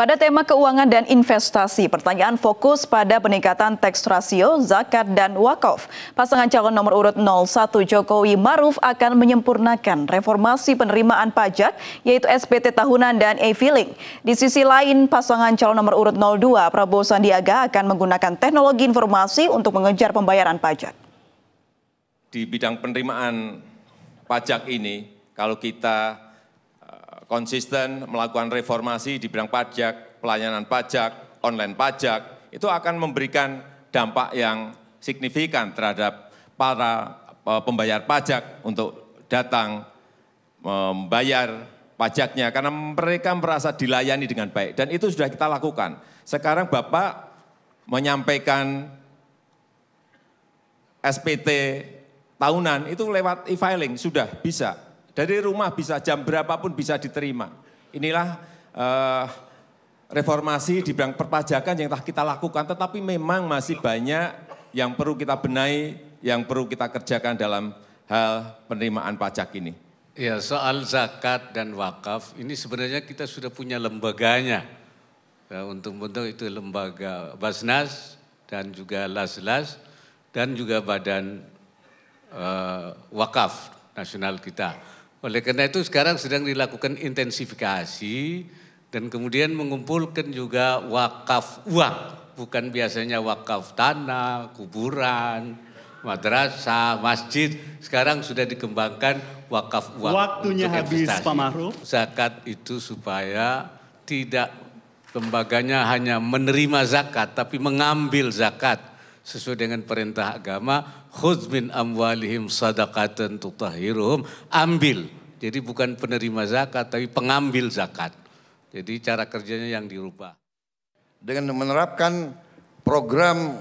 Pada tema keuangan dan investasi, pertanyaan fokus pada peningkatan tax rasio, zakat, dan wakaf. Pasangan calon nomor urut 01 Jokowi Maruf akan menyempurnakan reformasi penerimaan pajak, yaitu SPT tahunan dan e-filing. Di sisi lain, pasangan calon nomor urut 02 Prabowo Sandiaga akan menggunakan teknologi informasi untuk mengejar pembayaran pajak. Di bidang penerimaan pajak ini, kalau kita konsisten melakukan reformasi di bidang pajak, pelayanan pajak, online pajak, itu akan memberikan dampak yang signifikan terhadap para e, pembayar pajak untuk datang e, membayar pajaknya karena mereka merasa dilayani dengan baik dan itu sudah kita lakukan. Sekarang Bapak menyampaikan SPT tahunan itu lewat e-filing sudah bisa dari rumah bisa jam berapapun bisa diterima. Inilah uh, reformasi di bidang perpajakan yang telah kita lakukan, tetapi memang masih banyak yang perlu kita benahi, yang perlu kita kerjakan dalam hal penerimaan pajak ini. Ya, soal zakat dan wakaf ini sebenarnya kita sudah punya lembaganya. Ya, Untung-untung itu lembaga Basnas dan juga laslas dan juga Badan uh, Wakaf Nasional kita. Oleh karena itu sekarang sedang dilakukan intensifikasi dan kemudian mengumpulkan juga wakaf uang. Bukan biasanya wakaf tanah, kuburan, madrasah, masjid. Sekarang sudah dikembangkan wakaf uang. Waktunya habis investasi. Pak Maruf. Zakat itu supaya tidak lembaganya hanya menerima zakat tapi mengambil zakat sesuai dengan perintah agama khudz min amwalihim sadaqatan tutahhiruhum ambil jadi bukan penerima zakat tapi pengambil zakat jadi cara kerjanya yang dirubah dengan menerapkan program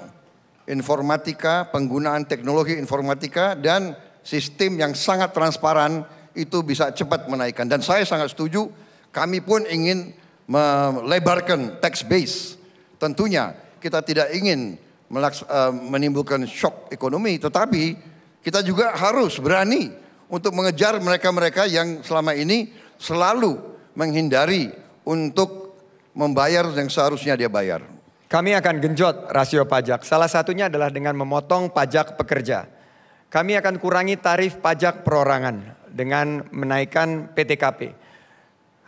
informatika penggunaan teknologi informatika dan sistem yang sangat transparan itu bisa cepat menaikkan dan saya sangat setuju kami pun ingin melebarkan tax base tentunya kita tidak ingin Eh, menimbulkan shock ekonomi, tetapi kita juga harus berani untuk mengejar mereka-mereka yang selama ini selalu menghindari untuk membayar yang seharusnya dia bayar. Kami akan genjot rasio pajak. Salah satunya adalah dengan memotong pajak pekerja. Kami akan kurangi tarif pajak perorangan dengan menaikkan PTKP.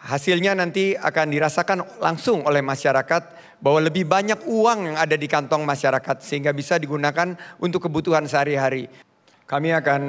Hasilnya nanti akan dirasakan langsung oleh masyarakat bahwa lebih banyak uang yang ada di kantong masyarakat sehingga bisa digunakan untuk kebutuhan sehari-hari. Kami akan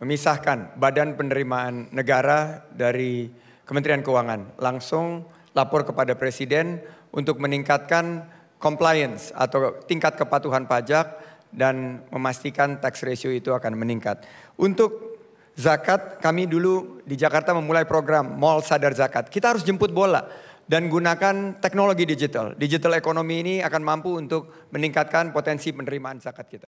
memisahkan badan penerimaan negara dari Kementerian Keuangan langsung lapor kepada Presiden untuk meningkatkan compliance atau tingkat kepatuhan pajak dan memastikan tax ratio itu akan meningkat. Untuk zakat kami dulu di Jakarta memulai program Mall Sadar Zakat. Kita harus jemput bola dan gunakan teknologi digital. Digital ekonomi ini akan mampu untuk meningkatkan potensi penerimaan zakat kita.